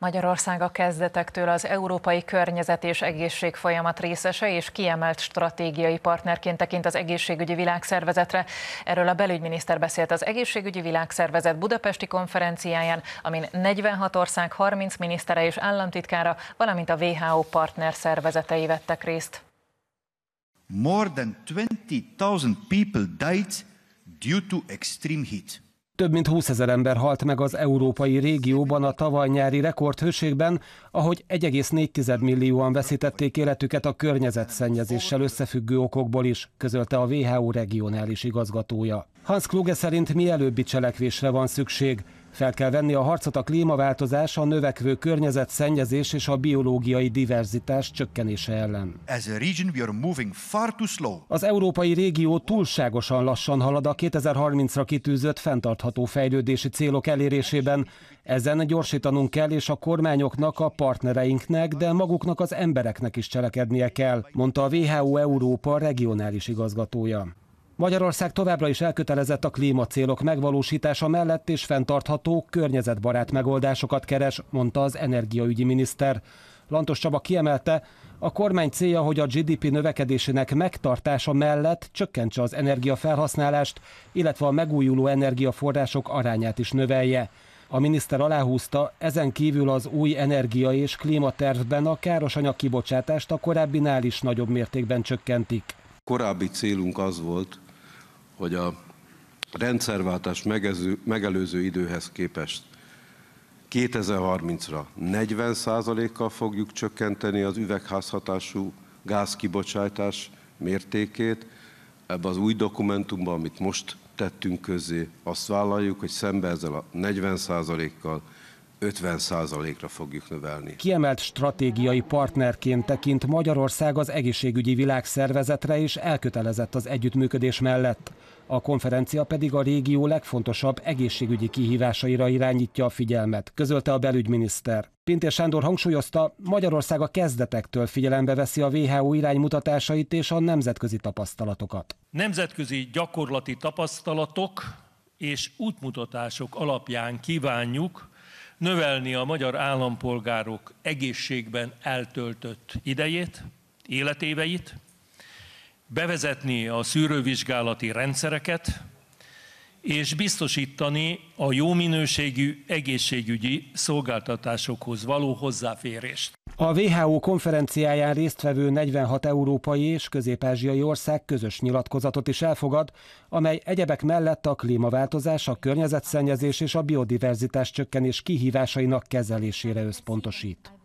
Magyarország a kezdetektől az európai környezet és egészség folyamat részese és kiemelt stratégiai partnerként tekint az egészségügyi világszervezetre. Erről a belügyminiszter beszélt az egészségügyi világszervezet budapesti konferenciáján, amin 46 ország 30 minisztere és államtitkára, valamint a WHO partner szervezetei vettek részt. More than 20,000 people died due to extreme heat. Több mint 20 ezer ember halt meg az európai régióban a tavaly nyári rekordhőségben, ahogy 1,4 millióan veszítették életüket a környezetszennyezéssel összefüggő okokból is, közölte a WHO regionális igazgatója. Hans Kluge szerint mielőbbi cselekvésre van szükség. Fel kell venni a harcot a klímaváltozás, a növekvő környezet szennyezés és a biológiai diverzitás csökkenése ellen. Az európai régió túlságosan lassan halad a 2030-ra kitűzött fenntartható fejlődési célok elérésében. Ezen gyorsítanunk kell, és a kormányoknak, a partnereinknek, de maguknak az embereknek is cselekednie kell, mondta a WHO Európa regionális igazgatója. Magyarország továbbra is elkötelezett a klímacélok megvalósítása mellett és fenntartható, környezetbarát megoldásokat keres, mondta az energiaügyi miniszter. Lantos Csaba kiemelte, a kormány célja, hogy a GDP növekedésének megtartása mellett csökkentse az energiafelhasználást, illetve a megújuló energiaforrások arányát is növelje. A miniszter aláhúzta, ezen kívül az új energia és klímatervben a káros anyagkibocsátást a korábbinál is nagyobb mértékben csökkentik. Korábbi célunk az volt, hogy a rendszerváltás megező, megelőző időhez képest 2030-ra 40%-kal fogjuk csökkenteni az üvegházhatású gázkibocsátás mértékét. Ebben az új dokumentumban, amit most tettünk közzé, azt vállaljuk, hogy szembe ezzel a 40%-kal 50%-ra fogjuk növelni. Kiemelt stratégiai partnerként tekint Magyarország az egészségügyi világszervezetre és elkötelezett az együttműködés mellett. A konferencia pedig a régió legfontosabb egészségügyi kihívásaira irányítja a figyelmet, közölte a belügyminiszter. Pintér Sándor hangsúlyozta, Magyarország a kezdetektől figyelembe veszi a WHO iránymutatásait és a nemzetközi tapasztalatokat. Nemzetközi gyakorlati tapasztalatok és útmutatások alapján kívánjuk növelni a magyar állampolgárok egészségben eltöltött idejét, életéveit, bevezetni a szűrővizsgálati rendszereket, és biztosítani a jó minőségű egészségügyi szolgáltatásokhoz való hozzáférést. A WHO konferenciáján résztvevő 46 európai és közép-ázsiai ország közös nyilatkozatot is elfogad, amely egyebek mellett a klímaváltozás, a környezetszennyezés és a biodiverzitás csökkenés kihívásainak kezelésére összpontosít.